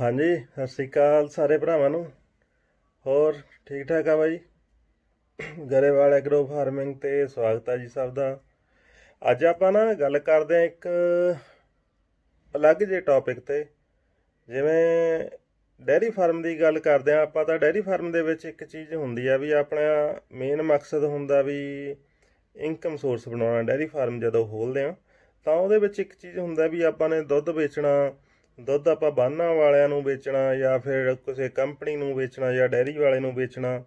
ਹਾਂਜੀ ਸਤਿ ਸ੍ਰੀ ਅਕਾਲ ਸਾਰੇ ਭਰਾਵਾਂ ਨੂੰ ਹੋਰ ਠੀਕ ਠਾਕ ਆ ਬਾਈ ਗਰੇਵਾਲ ਐਗਰੋ ਫਾਰਮਿੰਗ ਤੇ ਸਵਾਗਤ ਆ ਜੀ ਸਭ ਦਾ ਅੱਜ ਆਪਾਂ ਨਾ ਗੱਲ ਕਰਦੇ ਆ ਇੱਕ ਅਲੱਗ ਜੇ ਟੌਪਿਕ ਤੇ ਜਿਵੇਂ ਡੈਰੀ ਫਾਰਮ ਦੀ ਗੱਲ ਕਰਦੇ ਆ ਆਪਾਂ ਤਾਂ ਡੈਰੀ ਫਾਰਮ ਦੇ ਵਿੱਚ ਇੱਕ ਚੀਜ਼ ਹੁੰਦੀ ਆ ਵੀ ਆਪਣਾ ਮੇਨ ਮਕਸਦ ਹੁੰਦਾ ਵੀ ਇਨਕਮ ਸੋਰਸ ਬਣਾਉਣਾ ਡੈਰੀ ਫਾਰਮ ਜਦੋਂ ਖੋਲਦੇ ਆ ਤਾਂ ਉਹਦੇ ਵਿੱਚ ਇੱਕ ਚੀਜ਼ ਹੁੰਦਾ ਵੀ ਆਪਾਂ ਨੇ ਦੁੱਧ ਵੇਚਣਾ ਦੁੱਧ ਆਪਾਂ ਬਾਨਾਂ ਵਾਲਿਆਂ ਨੂੰ ਵੇਚਣਾ ਜਾਂ ਫਿਰ ਕਿਸੇ ਕੰਪਨੀ ਨੂੰ ਵੇਚਣਾ ਜਾਂ ਡੈਰੀ ਵਾਲੇ ਨੂੰ ਵੇਚਣਾ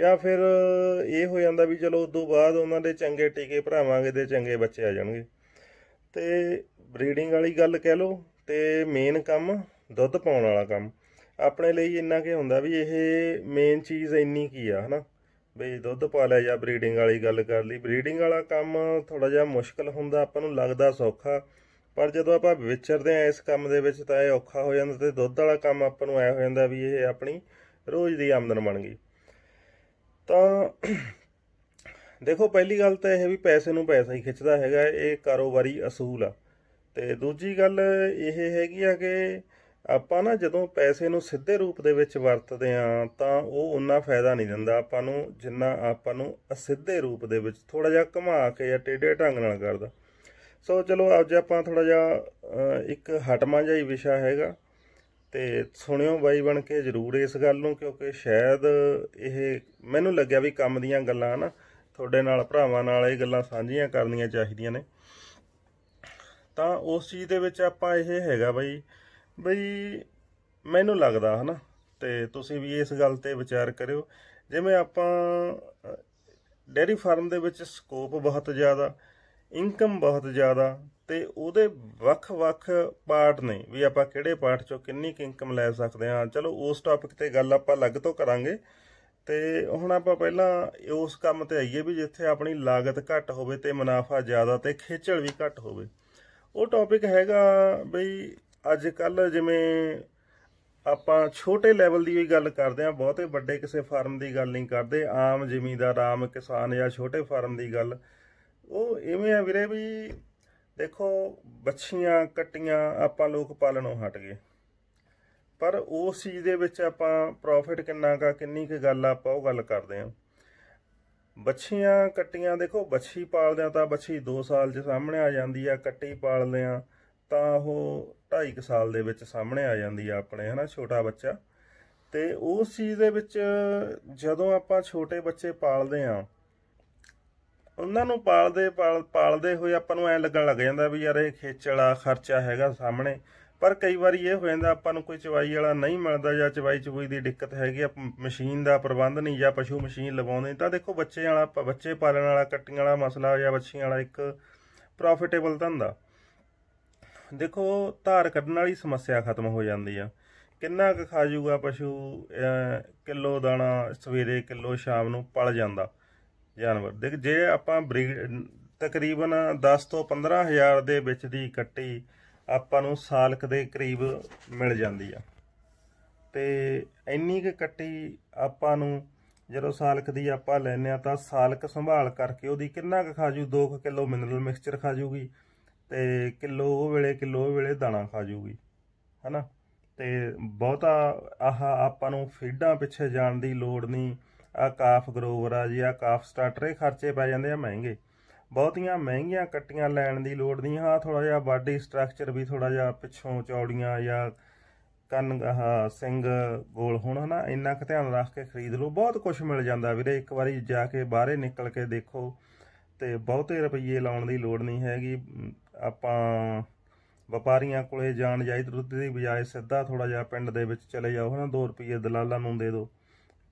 ਜਾਂ ਫਿਰ ਇਹ ਹੋ ਜਾਂਦਾ ਵੀ ਚਲੋ ਉਸ ਤੋਂ ਬਾਅਦ ਉਹਨਾਂ ਦੇ ਚੰਗੇ ਟੀਕੇ ਭਰਾਵਾਂਗੇ ਤੇ ਚੰਗੇ ਬੱਚੇ ਆ ਜਾਣਗੇ ਤੇ ਬਰੀਡਿੰਗ ਵਾਲੀ ਗੱਲ ਕਹਿ ਲਓ ਤੇ ਮੇਨ ਕੰਮ ਦੁੱਧ ਪਾਉਣ ਵਾਲਾ ਕੰਮ ਆਪਣੇ ਲਈ ਇੰਨਾ ਕਿ ਹੁੰਦਾ ਵੀ ਇਹ ਮੇਨ ਚੀਜ਼ ਇੰਨੀ ਕੀ ਆ ਹਨਾ ਵੀ ਦੁੱਧ ਪਾ ਲਿਆ ਜਾਂ ਬਰੀਡਿੰਗ ਵਾਲੀ ਗੱਲ ਕਰ ਲਈ ਬਰੀਡਿੰਗ ਵਾਲਾ ਕੰਮ ਥੋੜਾ ਜਿਹਾ ਮੁਸ਼ਕਲ ਹੁੰਦਾ ਆਪਾਂ ਨੂੰ ਲੱਗਦਾ ਸੌਖਾ ਪਰ ਜਦੋਂ ਆਪਾਂ ਵਿਚਰਦੇ ਆ ਇਸ ਕੰਮ ਦੇ ਵਿੱਚ ਤਾਂ ਇਹ ਔਖਾ ਹੋ ਜਾਂਦਾ ਤੇ ਦੁੱਧ ਵਾਲਾ ਕੰਮ ਆਪਾਂ ਨੂੰ ਐ ਹੋ ਜਾਂਦਾ ਵੀ ਇਹ ਆਪਣੀ ਰੋਜ਼ ਦੀ ਆਮਦਨ ਬਣ ਗਈ ਤਾਂ ਦੇਖੋ ਪਹਿਲੀ ਗੱਲ ਤਾਂ ਇਹ ਵੀ ਪੈਸੇ ਨੂੰ ਪੈਸਾ ਹੀ ਖਿੱਚਦਾ ਹੈਗਾ ਇਹ ਕਾਰੋਬਾਰੀ ਅਸੂਲ ਆ ਤੇ ਦੂਜੀ ਗੱਲ ਇਹ ਹੈਗੀ ਆ ਕਿ ਆਪਾਂ ਨਾ ਜਦੋਂ ਪੈਸੇ ਨੂੰ ਸਿੱਧੇ ਰੂਪ ਦੇ ਵਿੱਚ ਵਰਤਦੇ ਆ ਤਾਂ ਉਹ ਉਨਾ ਫਾਇਦਾ ਨਹੀਂ ਦਿੰਦਾ ਆਪਾਂ ਨੂੰ ਜਿੰਨਾ ਆਪਾਂ ਨੂੰ ਅਸਿੱਧੇ ਰੂਪ ਦੇ ਵਿੱਚ ਥੋੜਾ ਜਿਹਾ ਘੁਮਾ ਕੇ ਜਾਂ ਟੇਡੇ ਢੰਗ ਨਾਲ ਕਰਦਾ ਸੋ ਚਲੋ ਅੱਜ ਆਪਾਂ ਥੋੜਾ ਜਿਹਾ ਇੱਕ ਹਟਮਾਂ ਜਿਹਾ ਹੀ ਵਿਸ਼ਾ ਹੈਗਾ ਤੇ ਸੁਣਿਓ ਬਾਈ ਬਣ ਕੇ ਜ਼ਰੂਰ ਇਸ ਗੱਲ ਨੂੰ ਕਿਉਂਕਿ ਸ਼ਾਇਦ ਇਹ ਮੈਨੂੰ ਲੱਗਿਆ ਵੀ ਕੰਮ ਦੀਆਂ ਗੱਲਾਂ ਨਾ ਤੁਹਾਡੇ ਨਾਲ ਭਰਾਵਾਂ ਨਾਲ ਇਹ ਗੱਲਾਂ ਸਾਂਝੀਆਂ ਕਰਨੀਆਂ ਚਾਹੀਦੀਆਂ ਨੇ ਤਾਂ ਉਸ ਚੀਜ਼ ਦੇ ਵਿੱਚ ਆਪਾਂ ਇਹ ਹੈਗਾ ਬਾਈ ਬਈ ਮੈਨੂੰ ਲੱਗਦਾ ਹਨਾ ਤੇ ਤੁਸੀਂ ਵੀ ਇਸ ਗੱਲ ਤੇ ਵਿਚਾਰ ਕਰਿਓ ਜਿਵੇਂ ਆਪਾਂ ਡੇਰੀ ਫਾਰਮ ਦੇ ਵਿੱਚ ਸਕੋਪ ਬਹੁਤ ਜ਼ਿਆਦਾ ਇਨਕਮ ਬਹੁਤ ਜ਼ਿਆਦਾ ਤੇ ਉਹਦੇ ਵੱਖ-ਵੱਖ ਪਾਰਟ ਨੇ ਵੀ ਆਪਾਂ ਕਿਹੜੇ ਪਾਰਟ ਚੋਂ ਕਿੰਨੀ ਕਿ ਇਨਕਮ ਲੈ ਸਕਦੇ ਹਾਂ ਚਲੋ ਉਸ ਟਾਪਿਕ ਤੇ ਗੱਲ ਆਪਾਂ ਅਲੱਗ ਤੋਂ ਕਰਾਂਗੇ ਤੇ ਹੁਣ ਆਪਾਂ ਪਹਿਲਾਂ ਉਸ ਕੰਮ ਤੇ ਆਈਏ ਵੀ ਜਿੱਥੇ ਆਪਣੀ ਲਾਗਤ ਘੱਟ ਹੋਵੇ ਤੇ ਮੁਨਾਫਾ ਜ਼ਿਆਦਾ ਤੇ ਖੇਚਲ ਵੀ ਘੱਟ ਹੋਵੇ ਉਹ ਟੌਪਿਕ ਹੈਗਾ ਬਈ ਅੱਜ ਕੱਲ ਜਿਵੇਂ ਆਪਾਂ ਛੋਟੇ ਲੈਵਲ ਦੀ ਵੀ ਗੱਲ ਕਰਦੇ ਆ ਬਹੁਤੇ ਵੱਡੇ ਕਿਸੇ ਫਾਰਮ ਦੀ ਗੱਲ ਨਹੀਂ ਕਰਦੇ ਆਮ ਜ਼ਿਮੀਂਦਾਰ ਆਮ ਕਿਸਾਨ ਜਾਂ ਛੋਟੇ ਫਾਰਮ ਦੀ ਗੱਲ ਉਹ ਇਵੇਂ ਆ ਵੀਰੇ ਵੀ ਦੇਖੋ ਬੱਛੀਆਂ ਕੱਟੀਆਂ ਆਪਾਂ ਲੋਕ ਪਾਲਣੋਂ ਹਟ ਗਏ ਪਰ ਉਸ ਚੀਜ਼ ਦੇ ਵਿੱਚ ਆਪਾਂ ਪ੍ਰੋਫਿਟ ਕਿੰਨਾ ਕਾ ਕਿੰਨੀ ਕੀ ਗੱਲ ਆਪਾਂ ਉਹ ਗੱਲ ਕਰਦੇ ਆਂ ਬੱਛੀਆਂ ਕੱਟੀਆਂ ਦੇਖੋ ਬੱਛੀ ਪਾਲਦੇ ਆ ਤਾਂ ਬੱਛੀ 2 ਸਾਲ 'ਚ ਸਾਹਮਣੇ ਆ ਜਾਂਦੀ ਆ ਕੱਟੀ ਪਾਲਦੇ ਆ ਤਾਂ ਉਹ 2.5 ਸਾਲ ਦੇ ਵਿੱਚ ਸਾਹਮਣੇ ਆ ਜਾਂਦੀ ਆ ਆਪਣੇ ਹਨਾ ਛੋਟਾ ਬੱਚਾ ਤੇ ਉਸ ਚੀਜ਼ ਦੇ ਵਿੱਚ ਜਦੋਂ ਆਪਾਂ ਛੋਟੇ ਬੱਚੇ ਪਾਲਦੇ ਆ ਉਹਨਾਂ ਨੂੰ ਪਾਲਦੇ ਪਾਲਦੇ ਹੋਏ ਆਪਾਂ ਨੂੰ ਐ ਲੱਗਣ ਲੱਗ ਜਾਂਦਾ ਵੀ ਯਾਰ ਇਹ ਖੇਚਲਾ ਖਰਚਾ ਹੈਗਾ ਸਾਹਮਣੇ ਪਰ ਕਈ ਵਾਰੀ ਇਹ ਹੋ ਜਾਂਦਾ ਆਪਾਂ ਨੂੰ ਕੋਈ ਚਵਾਈ ਵਾਲਾ ਨਹੀਂ ਮਿਲਦਾ ਜਾਂ ਚਵਾਈ ਚਵਾਈ ਦੀ ਦਿੱਕਤ ਹੈਗੀ ਆ ਮਸ਼ੀਨ ਦਾ ਪ੍ਰਬੰਧ ਨਹੀਂ ਜਾਂ ਪਸ਼ੂ ਮਸ਼ੀਨ ਲਵਾਉਂਦੇ ਤਾਂ ਦੇਖੋ ਬੱਚੇ ਵਾਲਾ ਬੱਚੇ ਪਾਲਣ ਵਾਲਾ ਕੱਟੀਆਂ ਵਾਲਾ ਮਸਲਾ ਜਾਂ ਬੱਚੀਆਂ ਵਾਲਾ ਇੱਕ ਪ੍ਰੋਫਿਟੇਬਲ ਧੰਦਾ ਦੇਖੋ ਧਾਰ ਕੱਢਣ ਵਾਲੀ ਸਮੱਸਿਆ ਖਤਮ ਹੋ ਜਾਂਦੀ ਆ ਕਿੰਨਾ ਕੁ ਖਾ ਜੂਗਾ ਪਸ਼ੂ ਕਿਲੋ ਦਾਣਾ ਸਵੇਰੇ ਕਿਲੋ ਸ਼ਾਮ ਨੂੰ ਪਲ ਜਾਂਦਾ ਜਾਨਵਰ ਦੇਖ ਜੇ ਆਪਾਂ ਤਕਰੀਬਨ 10 ਤੋਂ 15000 ਦੇ ਵਿੱਚ ਦੀ ਕੱਟੀ ਆਪਾਂ ਨੂੰ ਸਾਲਕ ਦੇ ਕਰੀਬ ਮਿਲ ਜਾਂਦੀ ਆ ਤੇ ਇੰਨੀ ਕਿ ਕੱਟੀ ਆਪਾਂ ਨੂੰ ਜਦੋਂ ਸਾਲਕ ਦੀ ਆਪਾਂ ਲੈਨੇ ਆ ਤਾਂ ਸਾਲਕ ਸੰਭਾਲ ਕਰਕੇ ਉਹਦੀ ਕਿੰਨਾ ਕੁ ਖਾਜੂ 2 ਕਿਲੋ ਮਿਨਰਲ ਮਿਕਸਚਰ ਖਾਜੂਗੀ ਤੇ ਕਿਲੋ ਉਹ ਵੇਲੇ ਕਿਲੋ ਉਹ ਵੇਲੇ ਦਾਣਾ ਖਾਜੂਗੀ ਹਨਾ ਤੇ ਬਹੁਤਾ ਆਹ ਆਪਾਂ ਨੂੰ ਫੀਡਾਂ ਪਿੱਛੇ ਜਾਣ ਦੀ ਲੋੜ ਨਹੀਂ ਆ ਕਾਫ ਗਰੋਵਰ ਆ ਜੀ ਆ ਕਾਫ ਸਟਾਰਟਰ ਇਹ ਖਰਚੇ ਪੈ ਜਾਂਦੇ ਆ ਮਹਿੰਗੇ ਬਹੁਤੀਆਂ ਮਹਿੰਗੀਆਂ ਕੱਟੀਆਂ ਲੈਣ ਦੀ ਲੋੜ ਨਹੀਂ ਹਾਂ ਥੋੜਾ ਜਿਹਾ ਬਾਡੀ ਸਟਰਕਚਰ ਵੀ ਥੋੜਾ ਜਿਹਾ ਪਿੱਛੋਂ ਚੌੜੀਆਂ ਜਾਂ ਕੰਨ ਆ ਸਿੰਘ ਗੋਲ ਹੋਣ ਹਨਾ ਇੰਨਾ ਕੁ ਧਿਆਨ ਰੱਖ ਕੇ ਖਰੀਦ ਲਓ ਬਹੁਤ ਕੁਝ ਮਿਲ ਜਾਂਦਾ ਵੀਰੇ ਇੱਕ ਵਾਰੀ ਜਾ ਕੇ ਬਾਹਰੇ ਨਿਕਲ ਕੇ ਦੇਖੋ ਤੇ ਬਹੁਤੇ ਰੁਪਈਏ ਲਾਉਣ ਦੀ ਲੋੜ ਨਹੀਂ ਹੈਗੀ ਆਪਾਂ ਵਪਾਰੀਆਂ ਕੋਲੇ ਜਾਣ ਜਾਈ ਦੀ ਬਜਾਏ ਸਿੱਧਾ ਥੋੜਾ ਜਿਹਾ ਪਿੰਡ ਦੇ ਵਿੱਚ ਚਲੇ ਜਾਓ ਹਨਾ 2 ਰੁਪਏ ਦਲਾਲਾਂ ਨੂੰ ਦੇ ਦਿਓ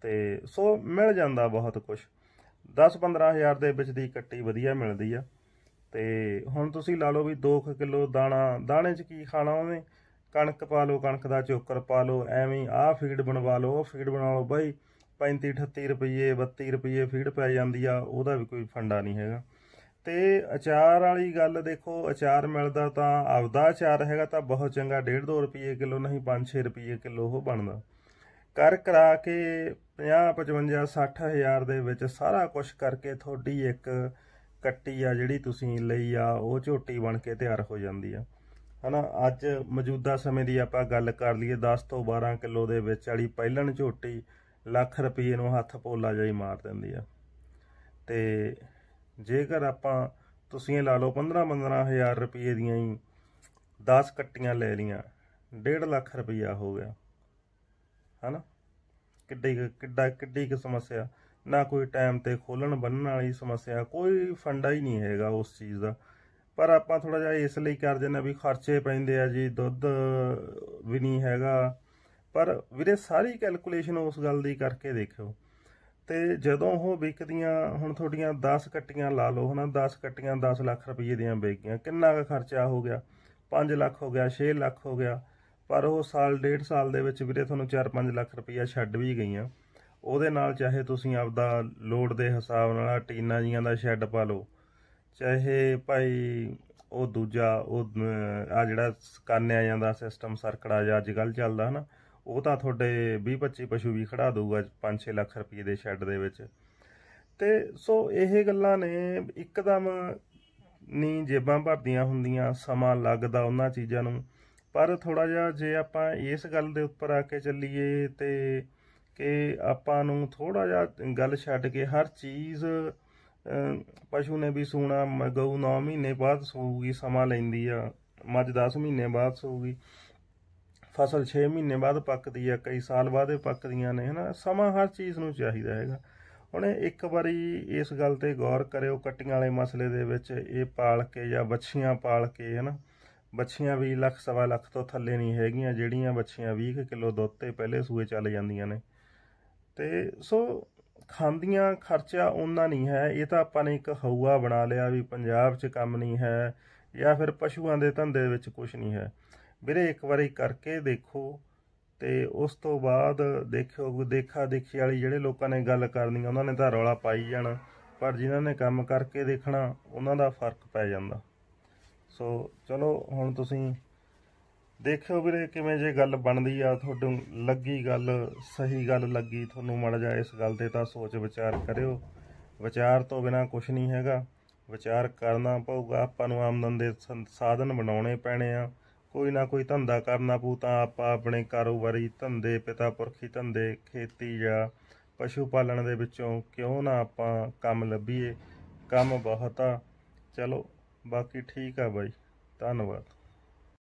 ਤੇ ਸੋ ਮਿਲ ਜਾਂਦਾ ਬਹੁਤ ਕੁਝ 10-15000 ਦੇ ਵਿੱਚ ਦੀ ਕੱਟੀ ਵਧੀਆ ਮਿਲਦੀ ਆ ਤੇ ਹੁਣ ਤੁਸੀਂ ਲਾ ਲਓ ਵੀ 2 ਕਿਲੋ ਦਾਣਾ ਦਾਣੇ 'ਚ ਕੀ ਖਾਣਾ ਉਹਨੇ ਕਣਕ ਪਾ ਲਓ ਕਣਕ ਦਾ ਚੋਕਰ ਪਾ ਲਓ ਐਵੇਂ ਆਹ ਫੀਡ ਬਣਵਾ ਲਓ ਉਹ ਫੀਡ ਬਣਾ ਲਓ ਬਾਈ 35 38 ਰੁਪਏ 32 ਰੁਪਏ ਫੀਡ ਪੈ ਜਾਂਦੀ ਆ ਉਹਦਾ ਵੀ ਕੋਈ ਫੰਡਾ ਨਹੀਂ ਹੈਗਾ ਤੇ ਅਚਾਰ ਵਾਲੀ ਗੱਲ ਦੇਖੋ ਅਚਾਰ ਮਿਲਦਾ ਤਾਂ ਆਪਦਾ ਅਚਾਰ ਹੈਗਾ ਤਾਂ ਬਹੁਤ ਚੰਗਾ 1.5 2 ਰੁਪਏ ਕਿਲੋ ਨਹੀਂ 5 6 ਰੁਪਏ ਕਿਲੋ ਉਹ ਬਣਦਾ ਕਰ ਕਰਾ ਕੇ 50 55 60 ਹਜ਼ਾਰ ਦੇ ਵਿੱਚ ਸਾਰਾ ਕੁਝ ਕਰਕੇ ਤੁਹਾਡੀ ਇੱਕ ਕੱਟੀ ਆ ਜਿਹੜੀ ਤੁਸੀਂ ਲਈ ਆ ਉਹ ਝੋਟੀ ਬਣ ਕੇ ਤਿਆਰ ਹੋ ਜਾਂਦੀ ਆ ਹਨਾ ਅੱਜ ਮੌਜੂਦਾ ਸਮੇਂ ਦੀ ਆਪਾਂ ਗੱਲ ਕਰ ਲਈਏ 10 ਤੋਂ 12 ਕਿਲੋ ਦੇ ਵਿੱਚ ਵਾਲੀ ਪਹਿਲਣ ਝੋਟੀ ਲੱਖ ਰੁਪਏ ਨੂੰ ਹੱਥ ਪੋਲਾ ਜਾਈ ਮਾਰ ਦਿੰਦੀ ਆ ਤੇ ਜੇਕਰ ਆਪਾਂ ਤੁਸੀਂ ਲਾ ਲਓ 15 15000 ਰੁਪਏ ਦੀਆਂ ਹੀ 10 ਕੱਟੀਆਂ ਲੈ ਲੀਆਂ 1.5 ਲੱਖ ਰੁਪਇਆ ਹੋ ਗਿਆ ਹਨਾ ਕਿੱਡੀ ਕਿੱਡਾ ਕਿੱਡੀ ਕਿ ਸਮੱਸਿਆ ਨਾ ਕੋਈ ਟਾਈਮ ਤੇ ਖੋਲਣ ਬੰਨਣ ਵਾਲੀ ਸਮੱਸਿਆ ਕੋਈ ਫੰਡਾ ਹੀ ਨਹੀਂ ਹੈਗਾ ਉਸ ਚੀਜ਼ ਦਾ ਪਰ ਆਪਾਂ ਥੋੜਾ ਜਿਹਾ ਇਸ ਲਈ ਕਰ ਜਨਾ ਵੀ ਖਰਚੇ ਪੈਂਦੇ ਆ ਜੀ ਦੁੱਧ ਵੀ ਨਹੀਂ ਹੈਗਾ ਪਰ ਵੀਰੇ ਸਾਰੀ ਕੈਲਕੂਲੇਸ਼ਨ ਉਸ ਗੱਲ ਦੀ ਕਰਕੇ ਦੇਖਿਓ ਤੇ ਜਦੋਂ ਉਹ ਵਿਕਦੀਆਂ ਹੁਣ ਤੁਹਾਡੀਆਂ 10 ਕੱਟੀਆਂ ਲਾ ਲਓ ਹਨਾ 10 ਕੱਟੀਆਂ 10 ਲੱਖ ਰੁਪਏ ਦੀਆਂ ਵੇਚੀਆਂ ਕਿੰਨਾ ਖਰਚਾ ਹੋ ਗਿਆ 5 ਲੱਖ ਹੋ ਗਿਆ 6 ਲੱਖ ਹੋ ਗਿਆ ਪਰ ਉਹ ਸਾਲ ਡੇਢ ਸਾਲ ਦੇ ਵਿੱਚ ਵੀਰੇ ਤੁਹਾਨੂੰ 4-5 ਲੱਖ ਰੁਪਈਆ ਛੱਡ ਵੀ ਗਈਆਂ ਉਹਦੇ ਨਾਲ ਚਾਹੇ ਤੁਸੀਂ ਆਪਦਾ ਲੋਡ ਦੇ ਹਿਸਾਬ ਨਾਲ ਟੀਨਾ ਜੀਆਂ ਦਾ ਸ਼ੈੱਡ ਪਾ ਲਓ ਚਾਹੇ ਭਾਈ ਉਹ ਦੂਜਾ ਉਹ ਆ ਜਿਹੜਾ ਕਾਨਿਆ ਜਾਂਦਾ ਸਿਸਟਮ ਸਰਕੜਾ ਜਾਂ ਅੱਜ ਕੱਲ ਚੱਲਦਾ ਹਨਾ ਉਹ ਤਾਂ ਤੁਹਾਡੇ 20 25 ਪਸ਼ੂ ਵੀ ਖੜਾ ਦਊਗਾ 5-6 ਲੱਖ ਰੁਪਏ ਦੇ ਸ਼ੈੱਡ ਦੇ ਵਿੱਚ ਤੇ ਸੋ ਇਹ ਗੱਲਾਂ ਨੇ ਇੱਕਦਮ ਨੀ ਜੇਬਾਂ ਭਰਦੀਆਂ ਹੁੰਦੀਆਂ ਸਮਾਂ ਲੱਗਦਾ ਉਹਨਾਂ ਚੀਜ਼ਾਂ ਨੂੰ ਪਰ ਥੋੜਾ ਜਿਹਾ ਜੇ ਆਪਾਂ ਇਸ ਗੱਲ ਦੇ ਉੱਪਰ ਆ ਕੇ ਚੱਲੀਏ ਤੇ ਕਿ ਆਪਾਂ ਨੂੰ ਥੋੜਾ ਜਿਹਾ ਗੱਲ ਛੱਡ ਕੇ ਹਰ ਚੀਜ਼ ਪਸ਼ੂ ਨੇ ਵੀ ਸੂਣਾ ਗਊ 9 ਮਹੀਨੇ ਬਾਅਦ ਸੂਗੀ ਸਮਾਂ ਲੈਂਦੀ ਆ ਮੱਝ 10 ਮਹੀਨੇ ਬਾਅਦ ਸੂਗੀ ਫਸਲ 6 ਮਹੀਨੇ ਬਾਅਦ ਪੱਕਦੀ ਆ ਕਈ ਸਾਲ ਬਾਅਦ ਇਹ ਪੱਕਦੀਆਂ ਨੇ ਹਨਾ ਸਮਾਂ ਹਰ ਚੀਜ਼ ਨੂੰ ਚਾਹੀਦਾ ਹੈਗਾ ਹੁਣ ਇੱਕ ਵਾਰੀ ਇਸ ਗੱਲ ਤੇ ਗੌਰ ਕਰਿਓ ਕੱਟੀਆਂ ਵਾਲੇ ਮਸਲੇ ਦੇ ਵਿੱਚ ਇਹ ਪਾਲ ਕੇ ਜਾਂ ਬੱਚੀਆਂ ਪਾਲ ਕੇ ਹਨਾ ਬੱਚੀਆਂ ਵੀ ਲੱਖ ਸਵਾ ਲੱਖ ਤੋਂ ਥੱਲੇ ਨਹੀਂ ਹੈਗੀਆਂ ਜਿਹੜੀਆਂ ਬੱਚੀਆਂ 20 ਕਿਲੋ ਦੁੱਧ ਤੇ ਪਹਿਲੇ ਸੂਏ ਚੱਲ ਜਾਂਦੀਆਂ ਨੇ ਤੇ ਸੋ ਖਾਂਦੀਆਂ ਖਰਚਾ ਉਹਨਾਂ ਨਹੀਂ ਹੈ ਇਹ ਤਾਂ ਆਪਾਂ ਨੇ ਇੱਕ ਹਊਆ ਬਣਾ ਲਿਆ ਵੀ ਪੰਜਾਬ 'ਚ ਕੰਮ ਨਹੀਂ ਹੈ ਜਾਂ ਫਿਰ ਪਸ਼ੂਆਂ ਦੇ ਧੰਦੇ ਵਿੱਚ ਕੁਝ ਨਹੀਂ ਹੈ ਵੀਰੇ ਇੱਕ ਵਾਰੀ ਕਰਕੇ ਦੇਖੋ ਤੇ ਉਸ ਤੋਂ ਬਾਅਦ ਦੇਖਿਓ ਦੇਖਾ ਦੇਖੀ ਵਾਲੀ ਜਿਹੜੇ ਲੋਕਾਂ ਨੇ ਗੱਲ ਕਰਨੀ ਉਹਨਾਂ ਨੇ ਤਾਂ ਰੌਲਾ ਪਾਈ ਜਾਣਾ ਪਰ ਜਿਨ੍ਹਾਂ ਨੇ ਕੰਮ ਕਰਕੇ ਦੇਖਣਾ ਉਹਨਾਂ ਦਾ ਫਰਕ ਪੈ ਜਾਂਦਾ ਸੋ ਚਲੋ ਹੁਣ ਤੁਸੀਂ ਦੇਖਿਓ ਵੀਰੇ ਕਿਵੇਂ ਜੇ ਗੱਲ ਬਣਦੀ ਆ ਤੁਹਾਨੂੰ ਲੱਗੀ ਗੱਲ ਸਹੀ ਗੱਲ ਲੱਗੀ ਤੁਹਾਨੂੰ ਮੜ ਜਾ ਇਸ ਗੱਲ ਤੇ ਤਾਂ ਸੋਚ ਵਿਚਾਰ ਕਰਿਓ ਵਿਚਾਰ ਤੋਂ ਬਿਨਾ ਕੁਝ ਨਹੀਂ ਹੈਗਾ ਵਿਚਾਰ ਕਰਨਾ ਪਊਗਾ ਆਪਾਂ ਨੂੰ ਆਮਦਨ ਦੇ ਸਾਧਨ ਬਣਾਉਣੇ ਪੈਣੇ ਆ ਕੋਈ ਨਾ ਕੋਈ ਧੰਦਾ ਕਰਨਾ ਪਊ ਤਾਂ ਆਪਾਂ ਆਪਣੇ ਕਾਰੋਬਾਰੀ ਧੰਦੇ ਪਿਤਾ ਪੁਰਖੀ ਧੰਦੇ ਖੇਤੀ ਜਾਂ ਪਸ਼ੂ ਪਾਲਣ ਦੇ ਵਿੱਚੋਂ ਕਿਉਂ ਨਾ ਆਪਾਂ ਕੰਮ ਲੱਭੀਏ ਕੰਮ ਬਹੁਤ ਆ ਚਲੋ ਬਾਕੀ ਠੀਕ ਆ ਬਾਈ ਧੰਨਵਾਦ